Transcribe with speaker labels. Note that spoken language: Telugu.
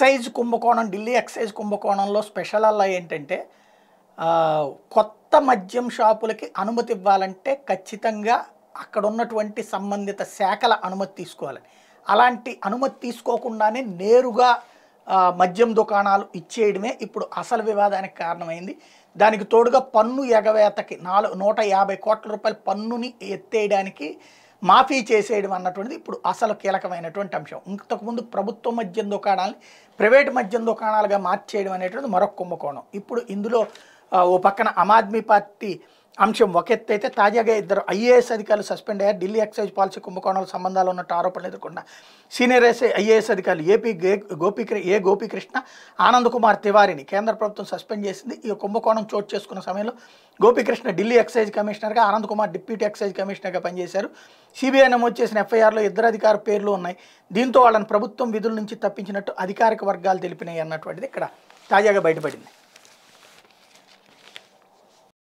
Speaker 1: ఎక్సైజ్ కుంభకోణం ఢిల్లీ ఎక్సైజ్ కుంభకోణంలో స్పెషల్ అలా ఏంటంటే కొత్త మద్యం షాపులకి అనుమతి ఇవ్వాలంటే ఖచ్చితంగా అక్కడ ఉన్నటువంటి సంబంధిత శాఖల అనుమతి తీసుకోవాలి అలాంటి అనుమతి తీసుకోకుండానే నేరుగా మద్యం దుకాణాలు ఇచ్చేయడమే ఇప్పుడు అసలు వివాదానికి కారణమైంది దానికి తోడుగా పన్ను ఎగవేతకి నాలుగు నూట యాభై కోట్ల రూపాయల పన్నుని ఎత్తేయడానికి మాఫీ చేసేయడం అన్నటువంటిది ఇప్పుడు అసలు కీలకమైనటువంటి అంశం ఇంతకుముందు ప్రభుత్వ మద్యం దుకాణాలని ప్రైవేట్ మద్యం దుకాణాలుగా మార్చేయడం అనేటువంటిది మరొక కుంభకోణం ఇప్పుడు ఇందులో ఓ పక్కన ఆమ్ ఆద్మీ పార్టీ అంశం ఒక ఎత్తు అయితే తాజాగా ఇద్దరు ఐఏఎస్ అధికారులు సస్పెండ్ అయ్యారు ఢిల్లీ ఎక్సైజ్ పాలసీ కుంభకోణాల సంబంధాలు ఉన్నట్టు ఆరోపణలు ఎదుర్కొన్న సీనియర్ ఐఏఎస్ అధికారులు ఏపీ గోపి ఏ గోపీకృష్ణ ఆనంద్ కుమార్ తివారిని కేంద్ర ప్రభుత్వం సస్పెండ్ చేసింది ఈ కుంభకోణం చోటు చేసుకున్న సమయంలో గోపీకృష్ణ ఢిల్లీ ఎక్సైజ్ కమిషనర్గా ఆనంద్ కుమార్ డిప్యూటీ ఎక్సైజ్ కమిషనర్గా పనిచేశారు సిబిఐ నమోదు చేసిన ఎఫ్ఐఆర్లో ఇద్దరు అధికార పేర్లు ఉన్నాయి దీంతో వాళ్ళని ప్రభుత్వం విధుల నుంచి తప్పించినట్టు అధికారిక వర్గాలు తెలిపినాయి అన్నటువంటిది ఇక్కడ తాజాగా బయటపడింది